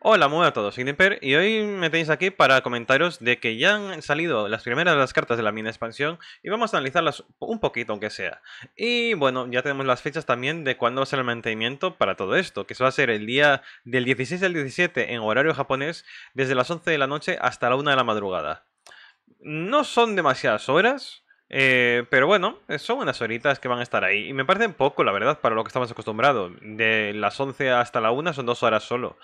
Hola, muy a todos, soy Dimper, y hoy me tenéis aquí para comentaros de que ya han salido las primeras de las cartas de la mini expansión y vamos a analizarlas un poquito aunque sea. Y bueno, ya tenemos las fechas también de cuándo va a ser el mantenimiento para todo esto, que va a ser el día del 16 al 17 en horario japonés, desde las 11 de la noche hasta la 1 de la madrugada. No son demasiadas horas, eh, pero bueno, son unas horitas que van a estar ahí. Y me parecen poco, la verdad, para lo que estamos acostumbrados. De las 11 hasta la 1 son dos horas solo.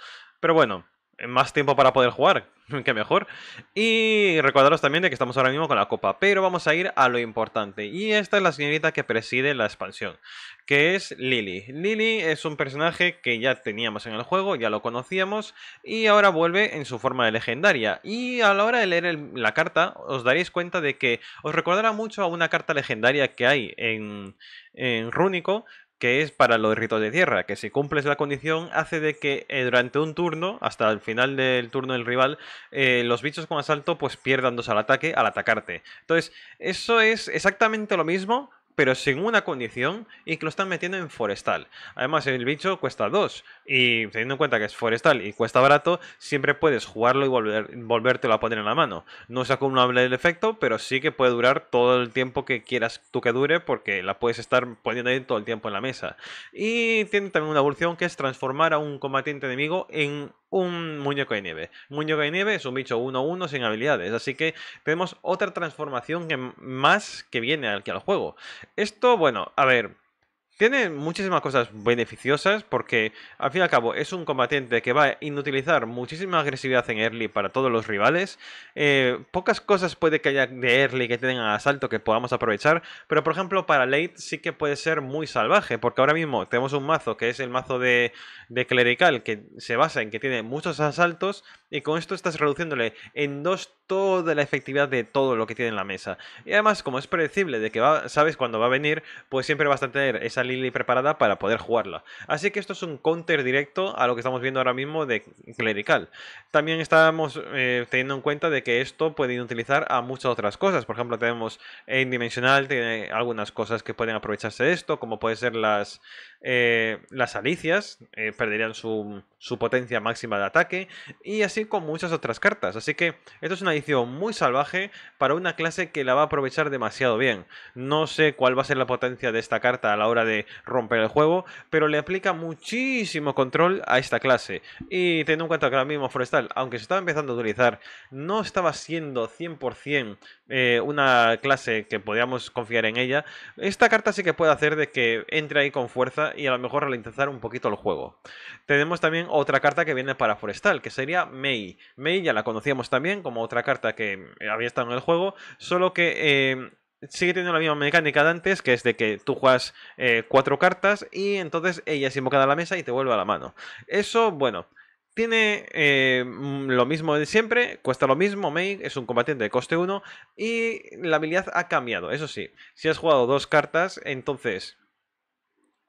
Pero bueno, más tiempo para poder jugar, que mejor. Y recordaros también de que estamos ahora mismo con la copa, pero vamos a ir a lo importante. Y esta es la señorita que preside la expansión, que es Lily. Lily es un personaje que ya teníamos en el juego, ya lo conocíamos, y ahora vuelve en su forma de legendaria. Y a la hora de leer la carta, os daréis cuenta de que os recordará mucho a una carta legendaria que hay en, en Rúnico, que es para los ritos de tierra, que si cumples la condición hace de que eh, durante un turno, hasta el final del turno del rival, eh, los bichos con asalto pues pierdan dos al ataque al atacarte. Entonces, eso es exactamente lo mismo pero sin una condición y que lo están metiendo en forestal. Además, el bicho cuesta 2 y teniendo en cuenta que es forestal y cuesta barato, siempre puedes jugarlo y volver, volvértelo a poner en la mano. No es acumulable el efecto, pero sí que puede durar todo el tiempo que quieras tú que dure porque la puedes estar poniendo ahí todo el tiempo en la mesa. Y tiene también una evolución que es transformar a un combatiente enemigo en un muñeco de nieve. Muñeco de nieve es un bicho 1-1 sin habilidades, así que tenemos otra transformación que más que viene al que al juego. Esto, bueno, a ver, tiene muchísimas cosas beneficiosas porque al fin y al cabo es un combatiente que va a inutilizar muchísima agresividad en early para todos los rivales. Eh, pocas cosas puede que haya de early que tengan asalto que podamos aprovechar, pero por ejemplo para late sí que puede ser muy salvaje porque ahora mismo tenemos un mazo que es el mazo de, de clerical que se basa en que tiene muchos asaltos y con esto estás reduciéndole en dos toda la efectividad de todo lo que tiene en la mesa. Y además, como es predecible de que va, sabes cuándo va a venir, pues siempre vas a tener esa Lily preparada para poder jugarla. Así que esto es un counter directo a lo que estamos viendo ahora mismo de clerical. También estamos eh, teniendo en cuenta de que esto puede utilizar a muchas otras cosas. Por ejemplo, tenemos en dimensional, tiene algunas cosas que pueden aprovecharse de esto, como puede ser las, eh, las alicias, eh, perderían su, su potencia máxima de ataque, y así con muchas otras cartas. Así que esto es una edición muy salvaje para una clase que la va a aprovechar demasiado bien. No sé cuál va a ser la potencia de esta carta a la hora de romper el juego, pero le aplica muchísimo control a esta clase. Y teniendo en cuenta que ahora mismo Forestal, aunque se estaba empezando a utilizar, no estaba siendo 100% eh, una clase que podíamos confiar en ella, esta carta sí que puede hacer de que entre ahí con fuerza y a lo mejor ralentizar un poquito el juego. Tenemos también otra carta que viene para Forestal, que sería Mei. Mei ya la conocíamos también como otra carta que eh, había estado en el juego, solo que... Eh, sigue teniendo la misma mecánica de antes, que es de que tú juegas eh, cuatro cartas y entonces ella es invocada a la mesa y te vuelve a la mano. Eso, bueno, tiene mm, lo mismo de siempre, cuesta lo mismo, Mei es un combatiente de coste 1 y la habilidad ha cambiado, eso sí. Si has jugado dos cartas, entonces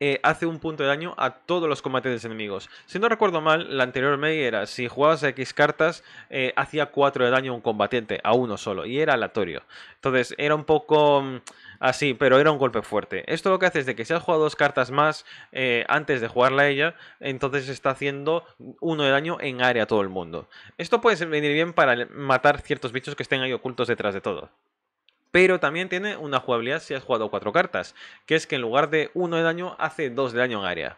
eh, hace un punto de daño a todos los combatientes enemigos. Si no recuerdo mal, la anterior Mei era si jugabas X cartas, eh, hacía 4 de daño a un combatiente, a uno solo, y era aleatorio. Entonces era un poco mm, así, pero era un golpe fuerte. Esto lo que hace es de que si has jugado dos cartas más eh, antes de jugarla a ella, entonces está haciendo uno de daño en área a todo el mundo. Esto puede venir bien para matar ciertos bichos que estén ahí ocultos detrás de todo pero también tiene una jugabilidad si has jugado cuatro cartas, que es que en lugar de uno de daño hace dos de daño en área.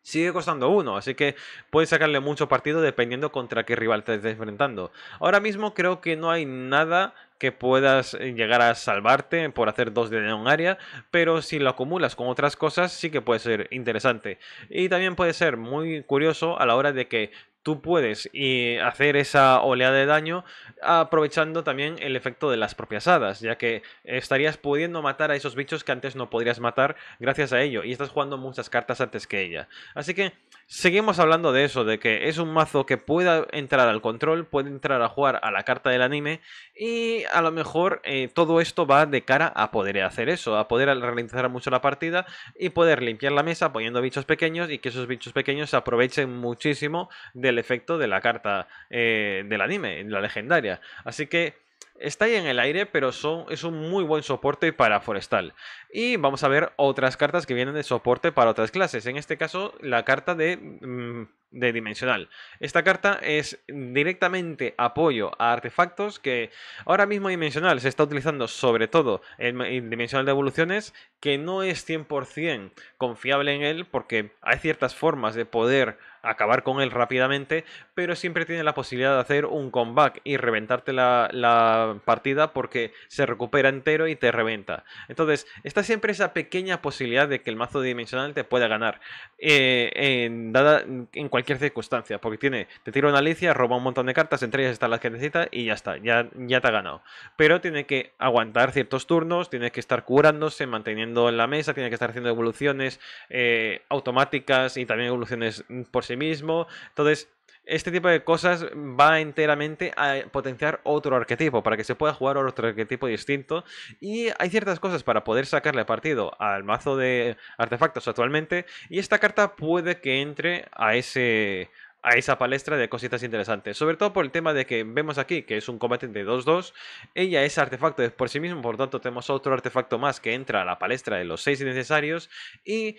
Sigue costando uno, así que puedes sacarle mucho partido dependiendo contra qué rival te estés enfrentando. Ahora mismo creo que no hay nada que puedas eh, llegar a salvarte por hacer dos de un área, pero si lo acumulas con otras cosas sí que puede ser interesante. Y también puede ser muy curioso a la hora de que tú puedes eh, hacer esa oleada de daño aprovechando también el efecto de las propias hadas, ya que estarías pudiendo matar a esos bichos que antes no podrías matar gracias a ello, y estás jugando muchas cartas antes que ella. Así que seguimos hablando de eso, de que es un mazo que pueda entrar al control, puede entrar a jugar a la carta del anime, y a lo mejor eh, todo esto va de cara a poder hacer eso, a poder realizar mucho la partida y poder limpiar la mesa poniendo bichos pequeños y que esos bichos pequeños se aprovechen muchísimo del efecto de la carta eh, del anime, la legendaria. Así que está ahí en el aire, pero son, es un muy buen soporte para Forestal. Y vamos a ver otras cartas que vienen de soporte para otras clases. En este caso, la carta de mm, de dimensional. Esta carta es directamente apoyo a artefactos que ahora mismo dimensional se está utilizando sobre todo en dimensional de evoluciones que no es 100% confiable en él porque hay ciertas formas de poder acabar con él rápidamente, pero siempre tiene la posibilidad de hacer un comeback y reventarte la, partida porque se recupera entero y te reventa. Entonces, está siempre esa pequeña posibilidad de que el mazo dimensional te pueda ganar eh, en, dada, en cualquier cualquier circunstancia, porque tiene, te tira una Alicia, roba un montón de cartas, entre ellas están las que necesita y ya está, ya, ya te ha ganado. Pero tiene que aguantar ciertos turnos, tiene que estar curándose, manteniendo en la mesa, tiene que estar haciendo evoluciones eh, automáticas y también evoluciones por sí mismo. Entonces, este tipo de cosas va enteramente a potenciar otro arquetipo, para que se pueda jugar otro arquetipo distinto. Y hay ciertas cosas para poder sacarle partido al mazo de artefactos actualmente, y esta carta puede que entre a ese a esa palestra de cositas interesantes. Sobre todo por el tema de que vemos aquí que es un combate de 2-2. Ella es artefacto por sí mismo, por lo tanto tenemos otro artefacto más que entra a la palestra de los 6 innecesarios Y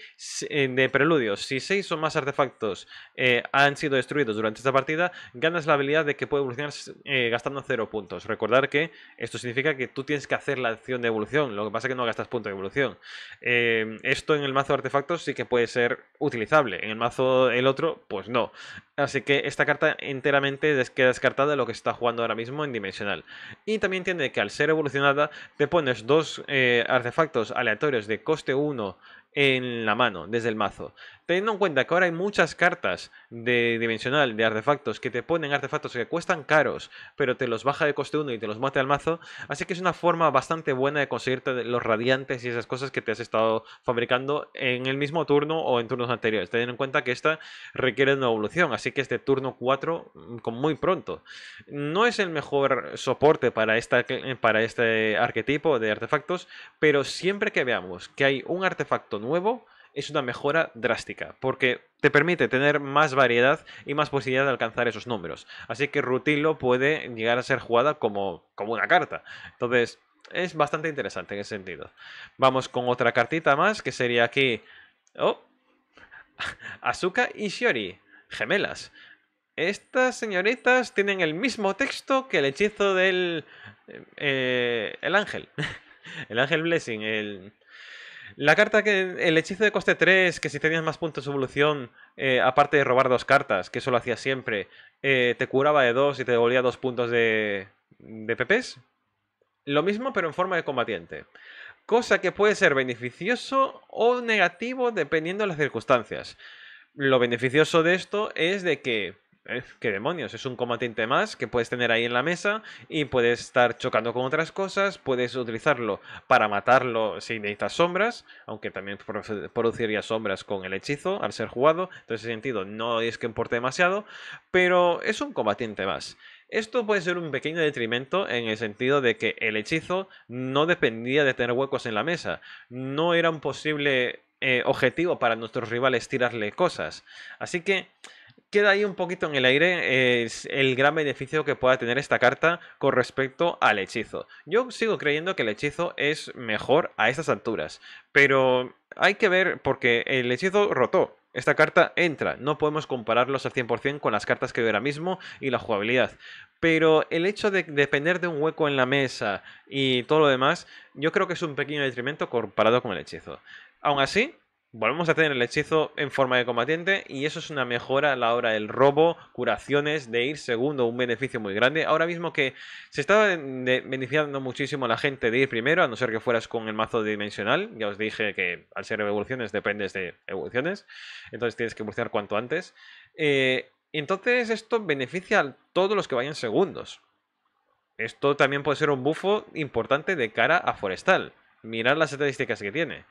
eh, de preludio, si 6 o más artefactos eh, han sido destruidos durante esta partida, ganas la habilidad de que puede evolucionar eh, gastando 0 puntos. Recordar que esto significa que tú tienes que hacer la acción de evolución, lo que pasa es que no gastas puntos de evolución. esto en el mazo de artefactos sí que puede ser utilizable, en el mazo el otro pues no. Así que esta carta enteramente queda descartada de lo que está jugando ahora mismo en Dimensional. Y también tiene que al ser evolucionada te pones dos eh, artefactos aleatorios de coste 1 en la mano, desde el mazo. Teniendo en cuenta que ahora hay muchas cartas de dimensional, de artefactos, que te ponen artefactos que cuestan caros, pero te los baja de coste uno y te los mate al mazo, así que es una forma bastante buena de conseguirte los radiantes y esas cosas que te has estado fabricando en el mismo turno o en turnos anteriores. Teniendo en cuenta que esta requiere una evolución, así que este turno 4 mm, con muy pronto. No es el mejor soporte para, esta, eh, para este arquetipo de artefactos, pero siempre que veamos que hay un artefacto nuevo es una mejora drástica, porque te permite tener más variedad y más posibilidad de alcanzar esos números. Así que Rutilo puede llegar a ser jugada como, como una carta. Entonces, es bastante interesante en ese sentido. Vamos con otra cartita más, que sería aquí... Oh, Asuka y Shiori, gemelas. Estas señoritas tienen el mismo texto que el hechizo del... Eh, eh, el ángel. El ángel Blessing, el, la carta que. El hechizo de coste 3, que si tenías más puntos de evolución, eh, aparte de robar dos cartas, que eso lo hacía siempre, eh, te curaba de dos y te devolvía dos puntos de. de PPs. Lo mismo, pero en forma de combatiente. Cosa que puede ser beneficioso o negativo dependiendo de las circunstancias. Lo beneficioso de esto es de que ¿Eh? ¿Qué demonios? Es un combatiente más que puedes tener ahí en la mesa y puedes estar chocando con otras cosas, puedes utilizarlo para matarlo si necesitas sombras, aunque también produciría sombras con el hechizo al ser jugado, entonces ese sentido no es que importe demasiado, pero es un combatiente más. Esto puede ser un pequeño detrimento en el sentido de que el hechizo no dependía de tener huecos en la mesa, no era un posible eh, objetivo para nuestros rivales tirarle cosas, así que queda ahí un poquito en el aire es el gran beneficio que pueda tener esta carta con respecto al hechizo. Yo sigo creyendo que el hechizo es mejor a estas alturas, pero hay que ver porque el hechizo rotó. Esta carta entra, no podemos compararlos al 100% con las cartas que veo ahora mismo y la jugabilidad. Pero el hecho de depender de un hueco en la mesa y todo lo demás, yo creo que es un pequeño detrimento comparado con el hechizo. Aún así, Volvemos a tener el hechizo en forma de combatiente y eso es una mejora a la hora del robo, curaciones, de ir segundo, un beneficio muy grande. Ahora mismo que se estaba beneficiando muchísimo la gente de ir primero, a no ser que fueras con el mazo dimensional. Ya os dije que al ser evoluciones dependes de evoluciones, entonces tienes que evolucionar cuanto antes. Eh, entonces esto beneficia a todos los que vayan segundos. Esto también puede ser un bufo importante de cara a Forestal. Mirad las estadísticas que tiene.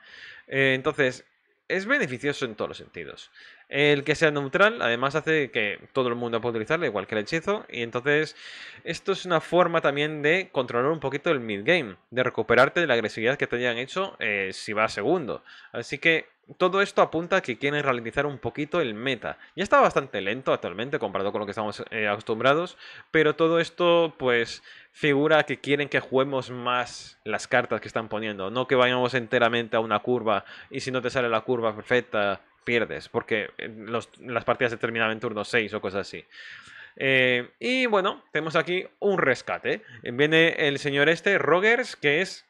Eh, entonces, es beneficioso en todos los sentidos. El que sea neutral, además, hace que todo el mundo pueda utilizarlo, igual que el hechizo. Y entonces, esto es una forma también de controlar un poquito el mid-game, de recuperarte de la agresividad que te hayan hecho eh, si va a segundo. Así que todo esto apunta a que quieren ralentizar un poquito el meta. Ya está bastante lento actualmente comparado con lo que estamos eh, acostumbrados, pero todo esto, pues, figura que quieren que juguemos más las cartas que están poniendo. No que vayamos enteramente a una curva y si no te sale la curva perfecta, pierdes. Porque las partidas se terminan en turno 6 o cosas así. Eh, y bueno, tenemos aquí un rescate. Eh, viene el señor este, Rogers, que es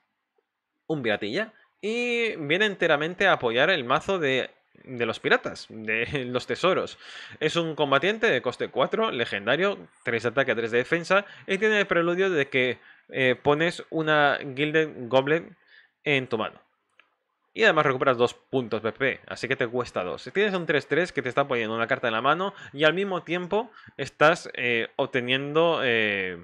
un piratilla. Y viene enteramente a apoyar el mazo de de los piratas, de los tesoros. Es un combatiente de coste 4, legendario, 3 de ataque, 3 de defensa, y tiene el preludio de que eh, pones una Gilded Goblin en tu mano. Y además recuperas 2 puntos PP, así que te cuesta 2. Si tienes un 3-3 que te está poniendo una carta en la mano y al mismo tiempo estás eh, obteniendo eh,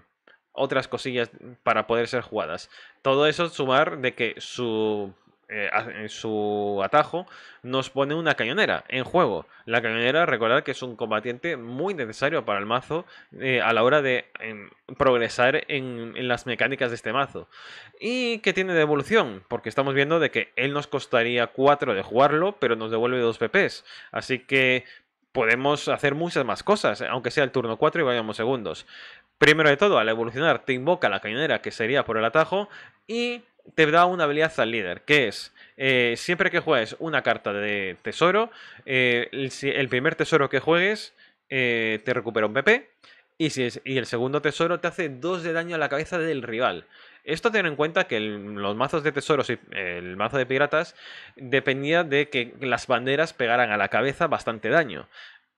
otras cosillas para poder ser jugadas. Todo eso sumar de que su en eh, eh, su atajo, nos pone una cañonera en juego. La cañonera, recordad que es un combatiente muy necesario para el mazo eh, a la hora de em, progresar en, las mecánicas de este mazo. ¿Y que tiene de evolución? Porque estamos viendo de que él nos costaría 4 de jugarlo, pero nos devuelve 2 PPs. Así que podemos hacer muchas más cosas, aunque sea el turno 4 y vayamos segundos. Primero de todo, al evolucionar te invoca la cañonera, que sería por el atajo, y te da una habilidad al líder, que es, eh, siempre que juegues una carta de tesoro, eh, el, primer tesoro que juegues eh, te recupera un PP, y, si y el segundo tesoro te hace dos de daño a la cabeza del rival. Esto ten en cuenta que los mazos de tesoros y el mazo de piratas dependía de que las banderas pegaran a la cabeza bastante daño.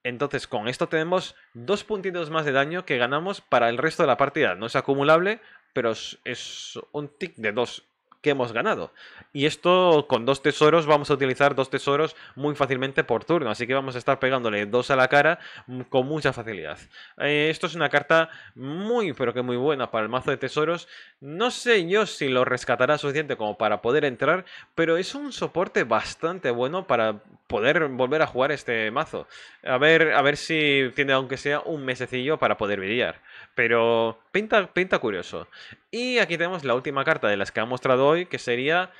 Entonces con esto tenemos dos puntitos más de daño que ganamos para el resto de la partida. No es acumulable, pero es, es un tick de dos que hemos ganado. Y esto con dos tesoros, vamos a utilizar dos tesoros muy fácilmente por turno, así que vamos a estar pegándole dos a la cara mm, con mucha facilidad. Eh, esto es una carta muy, pero que muy buena para el mazo de tesoros. No sé yo si lo rescatará suficiente como para poder entrar, pero es un soporte bastante bueno para poder volver a jugar este mazo. A ver, a ver si tiene aunque sea un mesecillo para poder brillar. Pero pinta, pinta curioso. Y aquí tenemos la última carta de las que ha mostrado hoy, que sería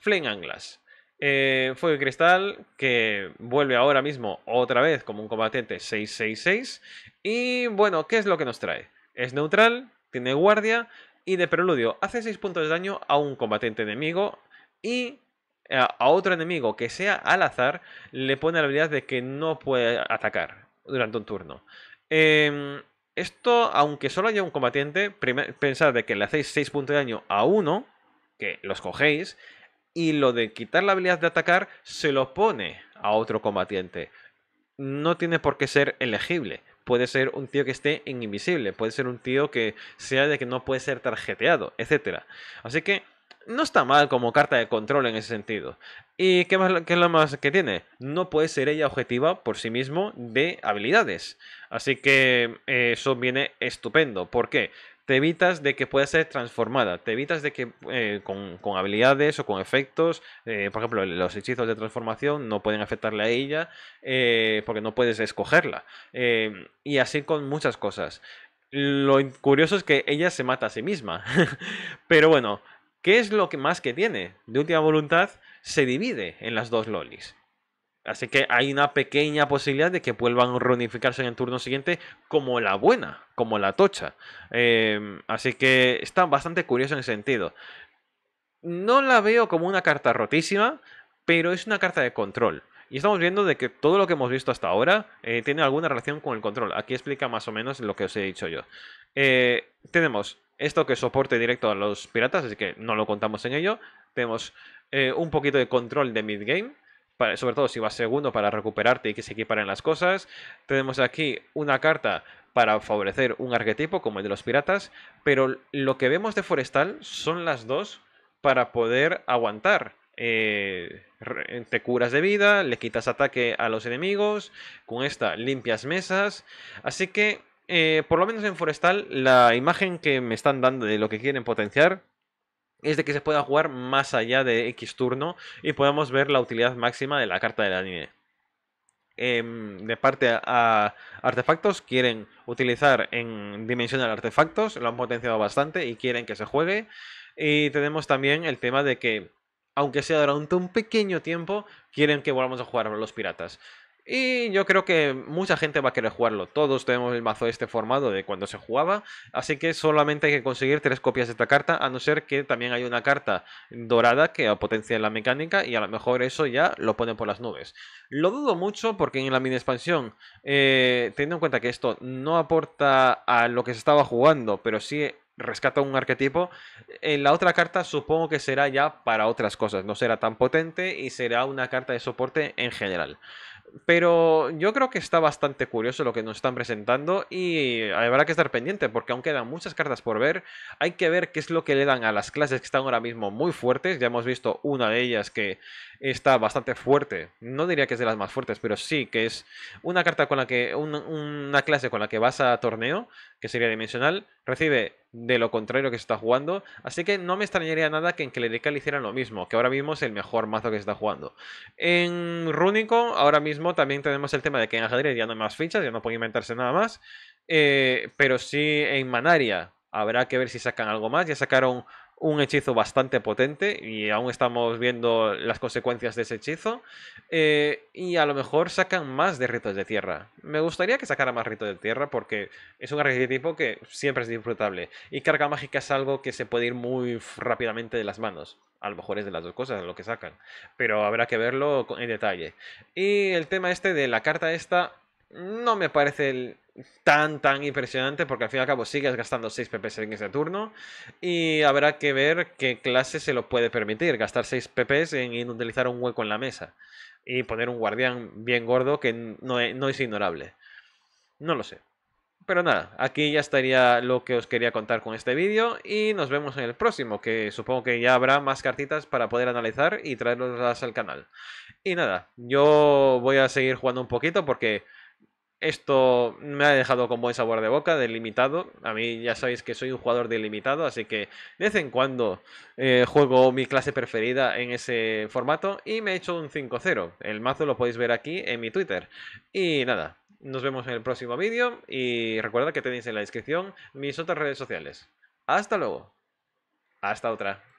Flame Anglas. Eh, fuego y Cristal, que vuelve ahora mismo otra vez como un combatiente 666. Y bueno, ¿qué es lo que nos trae? Es neutral, tiene guardia y de preludio hace 6 puntos de daño a un combatiente enemigo y eh, a otro enemigo que sea al azar le pone la habilidad de que no puede atacar durante un turno. Eh, esto, aunque solo haya un combatiente, pensad de que le hacéis 6 puntos de daño a uno, que los cogéis, y lo de quitar la habilidad de atacar se lo pone a otro combatiente. No tiene por qué ser elegible. Puede ser un tío que esté en invisible, puede ser un tío que sea de que no puede ser tarjeteado, etc. Así que no está mal como carta de control en ese sentido. ¿Y qué, más, es lo más que tiene? No puede ser ella objetiva por sí mismo de habilidades. Así que eh, eso viene estupendo. ¿Por qué? Te evitas de que pueda ser transformada, te evitas de que eh, con, habilidades o con efectos, eh, por ejemplo, los hechizos de transformación no pueden afectarle a ella porque no puedes escogerla. y así con muchas cosas lo curioso es que ella se mata a sí misma. Pero bueno, ¿Qué es lo que más que tiene? De última voluntad se divide en las dos lolis. Así que hay una pequeña posibilidad de que vuelvan a reunificarse en el turno siguiente como la buena, como la tocha. Em, así que está bastante curioso en ese sentido. No la veo como una carta rotísima, pero es una carta de control. Y estamos viendo de que todo lo que hemos visto hasta ahora eh, tiene alguna relación con el control. Aquí explica más o menos lo que os he dicho yo. Eh, tenemos esto que soporte directo a los piratas, así que no lo contamos en ello. Tenemos eh, un poquito de control de mid-game, sobre todo si vas segundo para recuperarte y que se equiparen las cosas. Tenemos aquí una carta para favorecer un arquetipo como el de los piratas, pero lo que vemos de Forestal son las dos para poder aguantar. Eh, te curas de vida, le quitas ataque a los enemigos, con esta limpias mesas, así que eh, por lo menos en Forestal, la imagen que me están dando de lo que quieren potenciar es de que se pueda jugar más allá de X turno y podamos ver la utilidad máxima de la carta del anime. Em, de parte a, artefactos, quieren utilizar en Dimensional Artefactos, lo han potenciado bastante y quieren que se juegue. Y tenemos también el tema de que, aunque sea durante un pequeño tiempo, quieren que volvamos a jugar los piratas. Y yo creo que mucha gente va a querer jugarlo. Todos tenemos el mazo este formado de cuando se jugaba. Así que solamente hay que conseguir tres copias de esta carta. A no ser que también haya una carta dorada que potencie la mecánica. Y a lo mejor eso ya lo ponen por las nubes. Lo dudo mucho porque en la mini expansión. Eh, teniendo en cuenta que esto no aporta a lo que se estaba jugando. Pero sí rescata un arquetipo. En la otra carta supongo que será ya para otras cosas. No será tan potente y será una carta de soporte en general. Pero yo creo que está bastante curioso lo que nos están presentando y habrá que estar pendiente porque aunque quedan muchas cartas por ver. Hay que ver qué es lo que le dan a las clases que están ahora mismo muy fuertes. Ya hemos visto una de ellas que está bastante fuerte. No diría que es de las más fuertes, pero sí que es una carta con la que una, una clase con la que vas a torneo, que sería dimensional, recibe de lo contrario que se está jugando. Así que no me extrañaría nada que en Clerical hicieran lo mismo, que ahora mismo es el mejor mazo que se está jugando. En Rúnico, ahora mismo también tenemos el tema de que en ajedrez ya no hay más fichas, ya no puede inventarse nada más. Eh, pero sí en Manaria, habrá que ver si sacan algo más. Ya sacaron un hechizo bastante potente y aún estamos viendo las consecuencias de ese hechizo. Eh, y a lo mejor sacan más de ritos de tierra. Me gustaría que sacara más ritos de tierra porque es un arquetipo que siempre es disfrutable. Y carga mágica es algo que se puede ir muy rápidamente de las manos. A lo mejor es de las dos cosas lo que sacan. Pero habrá que verlo en detalle. Y el tema este de la carta esta no me parece el tan, tan impresionante, porque al fin y al cabo sigues gastando 6 pp en ese turno y habrá que ver qué clase se lo puede permitir, gastar 6 pp en inutilizar un hueco en la mesa y poner un guardián bien gordo que no es, no es ignorable. No lo sé. Pero nada, aquí ya estaría lo que os quería contar con este vídeo y nos vemos en el próximo, que supongo que ya habrá más cartitas para poder analizar y traerlas al canal. Y nada, yo voy a seguir jugando un poquito porque esto me ha dejado con buen sabor de boca, delimitado. A mí ya sabéis que soy un jugador delimitado, así que de vez en cuando eh, juego mi clase preferida en ese formato y me he hecho un 5-0. El mazo lo podéis ver aquí en mi Twitter. Y nada, nos vemos en el próximo vídeo y recuerda que tenéis en la descripción mis otras redes sociales. Hasta luego. Hasta otra.